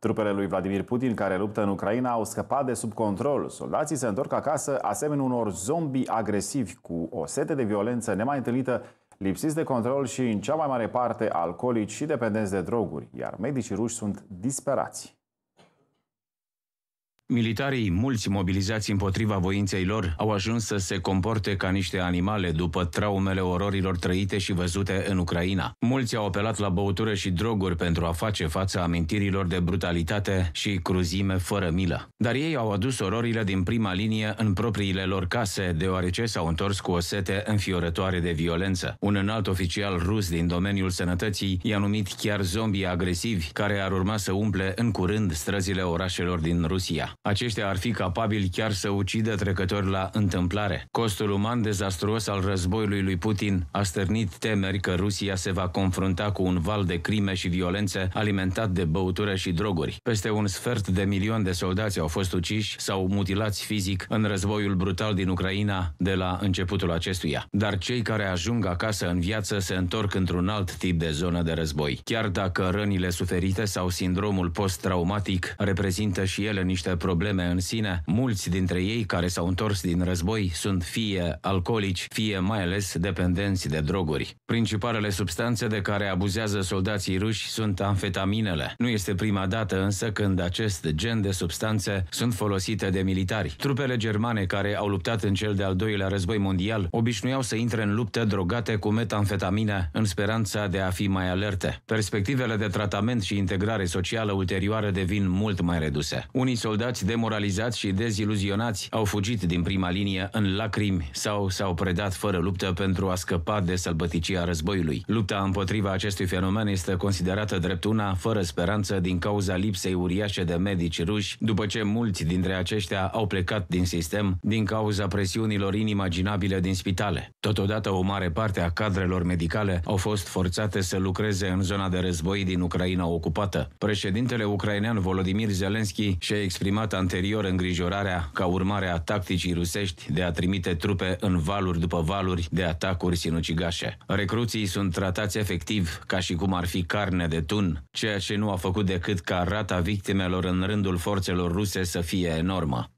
Trupele lui Vladimir Putin care luptă în Ucraina au scăpat de sub control. Soldații se întorc acasă asemenea unor zombi agresivi cu o sete de violență nemai întâlnită, lipsiți de control și în cea mai mare parte alcoolici și dependenți de droguri, iar medicii ruși sunt disperați. Militarii, mulți mobilizați împotriva voinței lor, au ajuns să se comporte ca niște animale după traumele ororilor trăite și văzute în Ucraina. Mulți au apelat la băutură și droguri pentru a face față amintirilor de brutalitate și cruzime fără milă. Dar ei au adus ororile din prima linie în propriile lor case, deoarece s-au întors cu o sete înfiorătoare de violență. Un înalt oficial rus din domeniul sănătății i-a numit chiar zombii agresivi, care ar urma să umple în curând străzile orașelor din Rusia aceștia ar fi capabili chiar să ucidă trecători la întâmplare. Costul uman dezastruos al războiului lui Putin a stârnit temeri că Rusia se va confrunta cu un val de crime și violențe alimentat de băutură și droguri. Peste un sfert de milion de soldați au fost uciși sau mutilați fizic în războiul brutal din Ucraina de la începutul acestuia. Dar cei care ajung acasă în viață se întorc într-un alt tip de zonă de război. Chiar dacă rănile suferite sau sindromul post-traumatic reprezintă și ele niște probleme probleme în sine. Mulți dintre ei care s-au întors din război sunt fie alcoolici, fie mai ales dependenți de droguri. Principalele substanțe de care abuzează soldații ruși sunt amfetaminele. Nu este prima dată însă când acest gen de substanțe sunt folosite de militari. Trupele germane care au luptat în cel de-al doilea război mondial obișnuiau să intre în luptă drogate cu metamfetamine în speranța de a fi mai alerte. Perspectivele de tratament și integrare socială ulterioară devin mult mai reduse. Unii soldați Frustrați, demoralizați și deziluzionați, au fugit din prima linie în lacrimi sau s-au predat fără luptă pentru a scăpa de sălbăticia războiului. Lupta împotriva acestui fenomen este considerată drept una fără speranță din cauza lipsei uriașe de medici ruși, după ce mulți dintre aceștia au plecat din sistem din cauza presiunilor inimaginabile din spitale. Totodată, o mare parte a cadrelor medicale au fost forțate să lucreze în zona de război din Ucraina ocupată. Președintele ucrainean Volodymyr Zelensky și-a exprimat exprimat anterior îngrijorarea ca urmare a tacticii rusești de a trimite trupe în valuri după valuri de atacuri sinucigașe. Recruții sunt tratați efectiv ca și cum ar fi carne de tun, ceea ce nu a făcut decât ca rata victimelor în rândul forțelor ruse să fie enormă.